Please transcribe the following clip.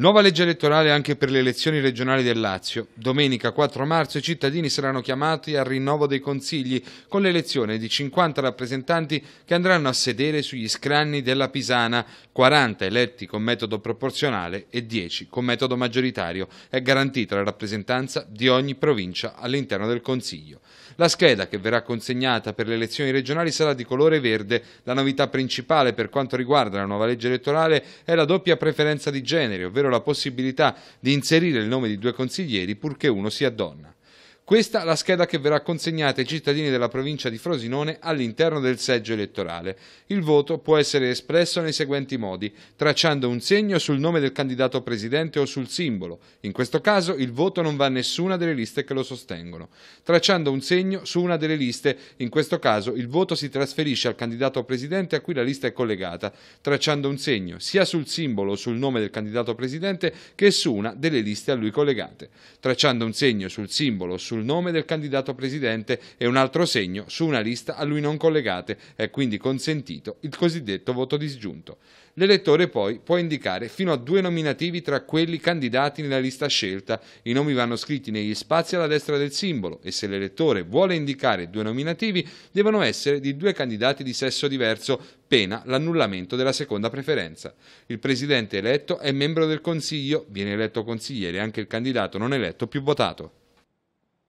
Nuova legge elettorale anche per le elezioni regionali del Lazio. Domenica 4 marzo i cittadini saranno chiamati al rinnovo dei consigli con l'elezione di 50 rappresentanti che andranno a sedere sugli scranni della Pisana, 40 eletti con metodo proporzionale e 10 con metodo maggioritario. È garantita la rappresentanza di ogni provincia all'interno del Consiglio. La scheda che verrà consegnata per le elezioni regionali sarà di colore verde. La novità principale per quanto riguarda la nuova legge elettorale è la doppia preferenza di genere, ovvero la possibilità di inserire il nome di due consiglieri purché uno sia donna. Questa la scheda che verrà consegnata ai cittadini della provincia di Frosinone all'interno del seggio elettorale. Il voto può essere espresso nei seguenti modi, tracciando un segno sul nome del candidato presidente o sul simbolo. In questo caso il voto non va a nessuna delle liste che lo sostengono. Tracciando un segno su una delle liste, in questo caso il voto si trasferisce al candidato presidente a cui la lista è collegata, tracciando un segno sia sul simbolo o sul nome del candidato presidente che su una delle liste a lui collegate. Tracciando un segno sul simbolo o sul sul nome del candidato presidente e un altro segno su una lista a lui non collegate. È quindi consentito il cosiddetto voto disgiunto. L'elettore poi può indicare fino a due nominativi tra quelli candidati nella lista scelta. I nomi vanno scritti negli spazi alla destra del simbolo e se l'elettore vuole indicare due nominativi devono essere di due candidati di sesso diverso, pena l'annullamento della seconda preferenza. Il presidente eletto è membro del Consiglio, viene eletto consigliere anche il candidato non eletto più votato.